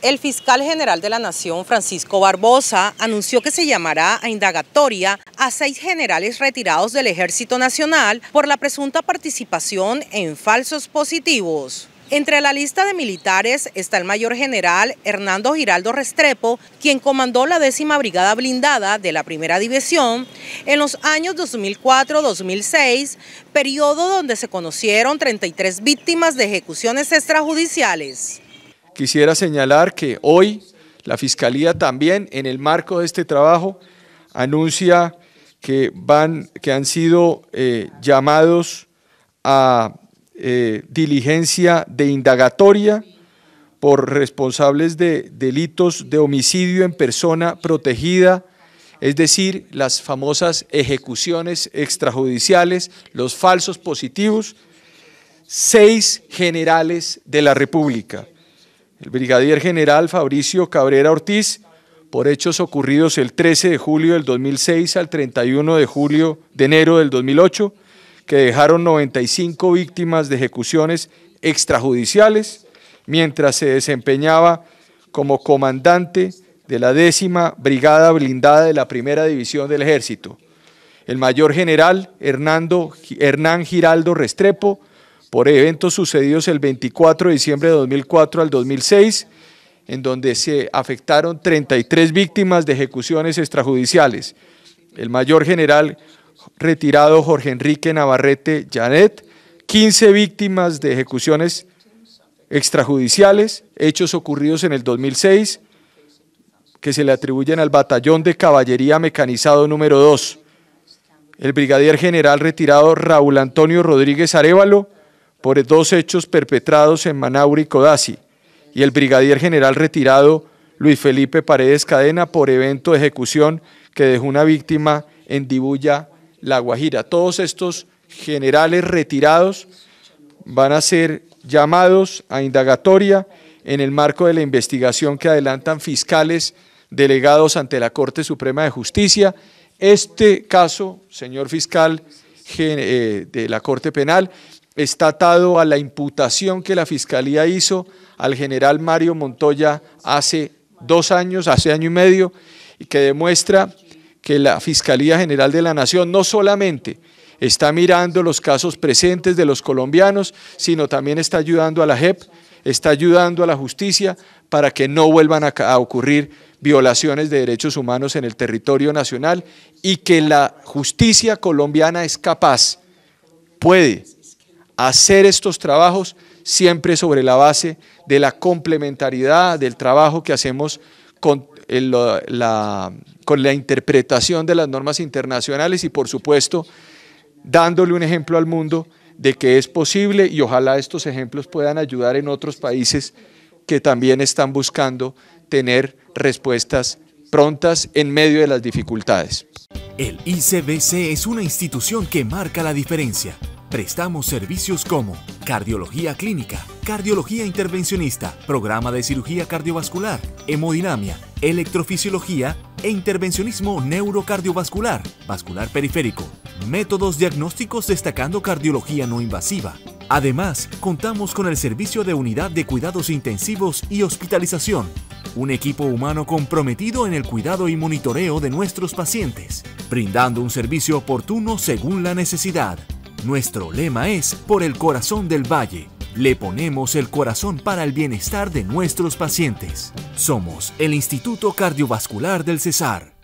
El fiscal general de la Nación, Francisco Barbosa, anunció que se llamará a indagatoria a seis generales retirados del Ejército Nacional por la presunta participación en falsos positivos. Entre la lista de militares está el mayor general Hernando Giraldo Restrepo, quien comandó la décima brigada blindada de la primera división en los años 2004-2006, periodo donde se conocieron 33 víctimas de ejecuciones extrajudiciales. Quisiera señalar que hoy la Fiscalía también, en el marco de este trabajo, anuncia que, van, que han sido eh, llamados a eh, diligencia de indagatoria por responsables de delitos de homicidio en persona protegida, es decir, las famosas ejecuciones extrajudiciales, los falsos positivos, seis generales de la República el brigadier general Fabricio Cabrera Ortiz por hechos ocurridos el 13 de julio del 2006 al 31 de julio de enero del 2008 que dejaron 95 víctimas de ejecuciones extrajudiciales mientras se desempeñaba como comandante de la décima brigada blindada de la primera división del ejército. El mayor general Hernando, Hernán Giraldo Restrepo por eventos sucedidos el 24 de diciembre de 2004 al 2006, en donde se afectaron 33 víctimas de ejecuciones extrajudiciales. El mayor general retirado Jorge Enrique Navarrete Janet, 15 víctimas de ejecuciones extrajudiciales, hechos ocurridos en el 2006, que se le atribuyen al Batallón de Caballería Mecanizado número 2. El brigadier general retirado Raúl Antonio Rodríguez Arevalo, por dos hechos perpetrados en Manauri y Codazzi, y el brigadier general retirado Luis Felipe Paredes Cadena por evento de ejecución que dejó una víctima en Dibuya, La Guajira. Todos estos generales retirados van a ser llamados a indagatoria en el marco de la investigación que adelantan fiscales delegados ante la Corte Suprema de Justicia. Este caso, señor fiscal eh, de la Corte Penal, está atado a la imputación que la Fiscalía hizo al general Mario Montoya hace dos años, hace año y medio, y que demuestra que la Fiscalía General de la Nación no solamente está mirando los casos presentes de los colombianos, sino también está ayudando a la JEP, está ayudando a la justicia para que no vuelvan a, a ocurrir violaciones de derechos humanos en el territorio nacional y que la justicia colombiana es capaz, puede hacer estos trabajos siempre sobre la base de la complementariedad del trabajo que hacemos con eh, la, con la interpretación de las normas internacionales y por supuesto dándole un ejemplo al mundo de que es posible y ojalá estos ejemplos puedan ayudar en otros países que también están buscando tener respuestas prontas en medio de las dificultades. El ICBC es una institución que marca la diferencia Prestamos servicios como cardiología clínica, cardiología intervencionista, programa de cirugía cardiovascular, hemodinamia, electrofisiología e intervencionismo neurocardiovascular, vascular periférico, métodos diagnósticos destacando cardiología no invasiva. Además, contamos con el servicio de unidad de cuidados intensivos y hospitalización, un equipo humano comprometido en el cuidado y monitoreo de nuestros pacientes, brindando un servicio oportuno según la necesidad. Nuestro lema es Por el corazón del valle. Le ponemos el corazón para el bienestar de nuestros pacientes. Somos el Instituto Cardiovascular del Cesar.